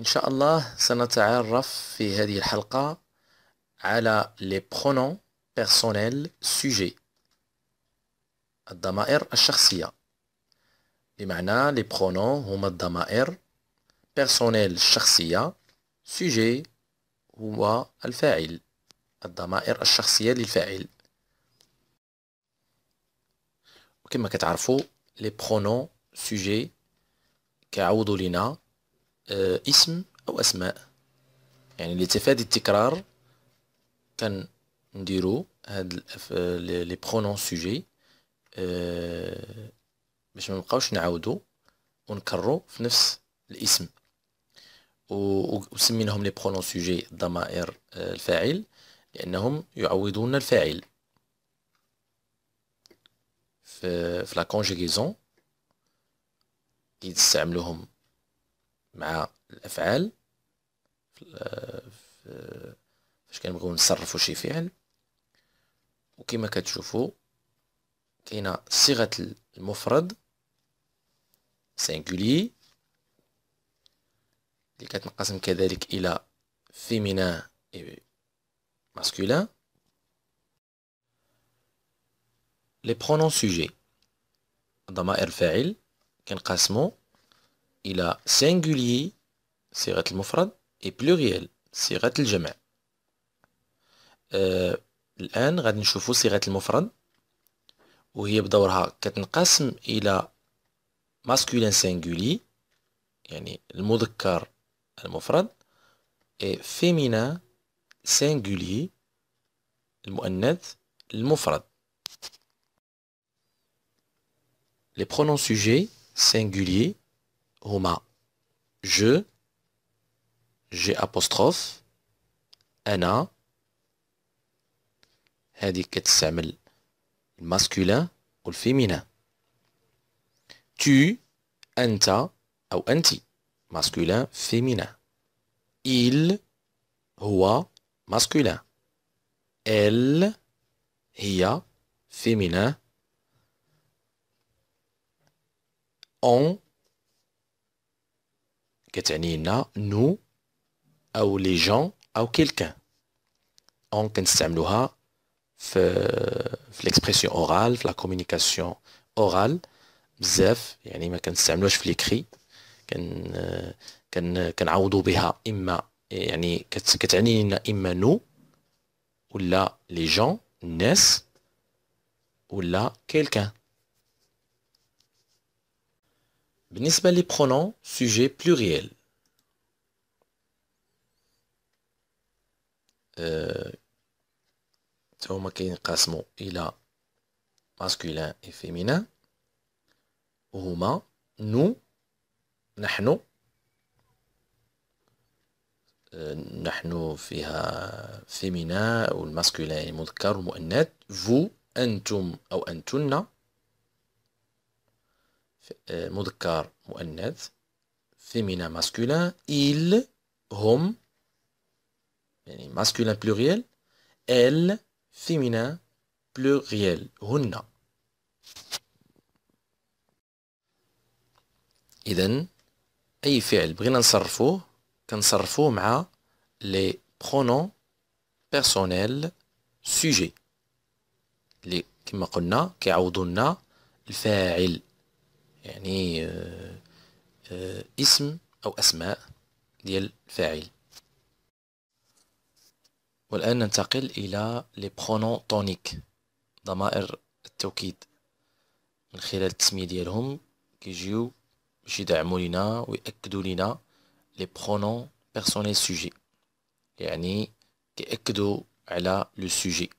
إن شاء الله سنتعرف في هذه الحلقة على لي برونون بيرسونيل سوجي الضمائر الشخصية بمعنى لي برونون هما الضمائر بيرسونيل الشخصية سوجي هو الفاعل الضمائر الشخصية للفاعل وكما كتعرفوا لي برونون سوجي كعوض لنا آه، اسم او اسماء يعني لتفادي التكرار كنديرو هاد آه، لي برونون سوجي آه، باش ما نبقاوش نعاودو ونكررو في نفس الاسم وسميناهم لي برونون سوجي ضمائر الفاعل لانهم يعوضون الفاعل في في لا كونجيزون كيستعملوهم مع الأفعال فاش كنبغيو نصرفو شي فعل وكما كتشوفوا كاينه صيغه المفرد سينغولي اللي كتنقسم كذلك الى فيمينا اي ماسكولا لي برونون سوجي ضمائر الفاعل كنقسمو إلى سينغولي صيغة المفرد اي بلوريال صيغة الجمع آه الآن غادي نشوفوا صيغة المفرد وهي بدورها كتنقسم إلى ماسكولين سينغولي يعني المذكر المفرد اي فيمينا سينغولي المؤنث المفرد Les pronoms sujets singuliers هما جو جي أبوستروف أنا هذه كتستعمل الماسكولين والفيمينان تو أنت أو أنت ماسكولين فيمينا إل هو ماسكولين إل هي فيمينان أون كتعني لنا نو او لي جون او كيلكان اون كنستعملوها في في ليكسبرسيون اورال في لا كومونيكاسيون اورال بزاف يعني ما كنستعملوهاش في ليكري كن كن كنعوضوا بها اما يعني كتعني لنا اما نو ولا لي جون الناس ولا كيلكان بالنسبة لي بخونون سوجي بلوريال تا هما كينقسمو الى ماسكولان و فيمينان وهما نو نحن نحن فيها فيمينا والماسكولين و مؤنث فو انتم او انتن آه، مذكر مؤنث فيمينا ماسكولان إيل هم يعني ماسكولان بلوغيال إل فيمينا بلوغيال هن إذا أي فعل بغينا نصرفوه كنصرفوه مع لي برونون بيرسونيل سوجي اللي كما قلنا كيعوضوا لنا الفاعل يعني آه، آه، اسم أو أسماء ديال الفاعل والآن ننتقل إلى لي برونون تونيك ضمائر التوكيد من خلال التسمية ديالهم كيجيو باش يدعمو لينا ويأكدو لينا لي برونون بيرسونيل سوجي يعني كيأكدو على لو سوجي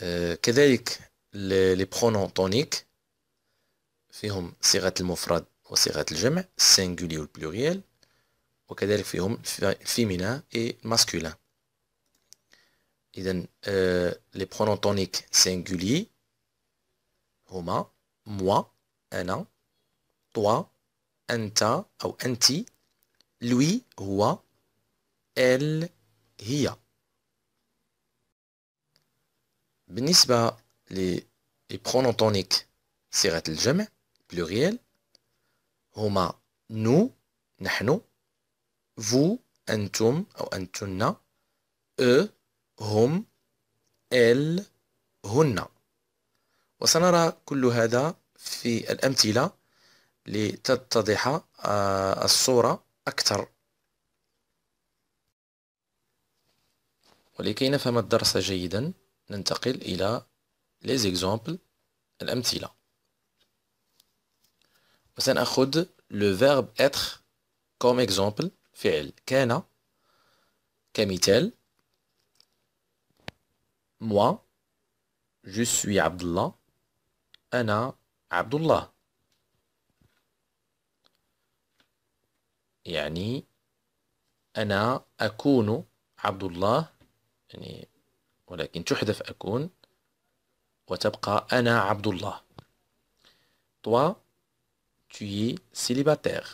آه كذلك لي برونون تونيك فيهم صيغة المفرد وصيغة الجمع سينغولي والبلوريال وكذلك فيهم الفيمينا اي ماسكولان اذا لي برونون تونيك سينغولي هما موا انا توا انت او انتي لوي هو ال هي بالنسبة لي لي برونونتونيك صيغة الجمع بلوريال هما نو نحن فو أنتم أو أنتن أو هم ال هن وسنرى كل هذا في الأمثلة لتتضح الصورة أكثر ولكي نفهم الدرس جيدا ننتقل إلى لي زيكزومبل الأمثلة وسنأخذ لو فيرب اتر كوم اكزومبل فعل كان كمثال موا جو سوي عبد الله أنا عبد الله يعني أنا أكون عبد الله يعني ولكن تحذف أكون وتبقى أنا عبد الله toi tu es célibataire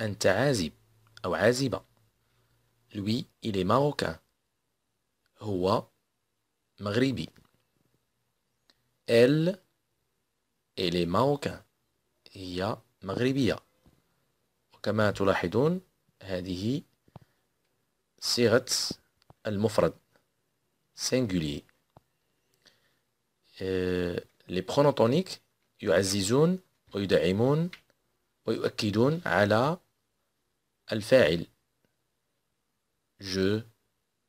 أنت عازب أو عازبة lui il est marocain هو مغربي elle elle est marocain هي مغربية وكما تلاحظون هذه صيغة المفرد singulier لي آه، بخونوتونيك يعززون ويدعمون ويؤكدون على الفاعل je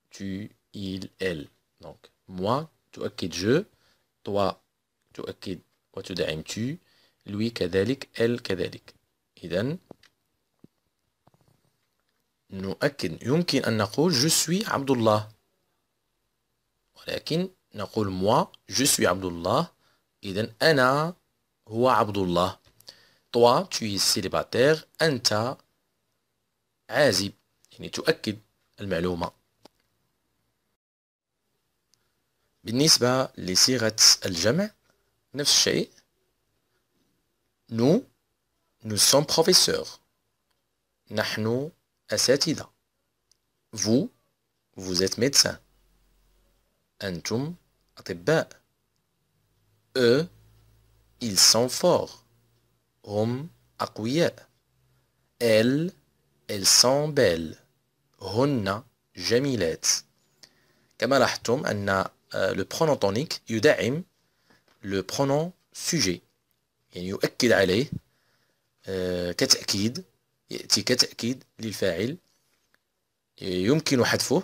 tu il elle donc moi تؤكد je toi تؤكد وتدعم tu lui كذلك elle كذلك إذا نؤكد يمكن أن نقول je suis عبد الله ولكن نقول موا جو سوي عبد الله إذن أنا هو عبد الله توا توي سيليباتير أنت عازب يعني تؤكد المعلومة بالنسبة لصيغة الجمع نفس الشيء نو نو سوم بروفيسور نحن أساتذة فو فو êtes médecin أنتم أطباء. أو e, ils sont forts. هم أقوياء. إل elles sont belles. هن جميلات. كما لاحظتم أن آه، le pronom tonique يدعم le pronom sujet يعني يؤكد عليه آه، كتأكيد يأتي كتأكيد للفاعل يمكن حذفه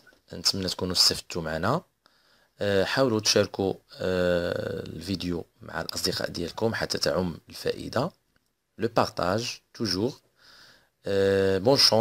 نتمنى تكونوا استفدتوا معنا آه، حاولوا تشاركوا آه، الفيديو مع الأصدقاء ديالكم حتى تعم الفائدة لو بارطاج توجور بون شون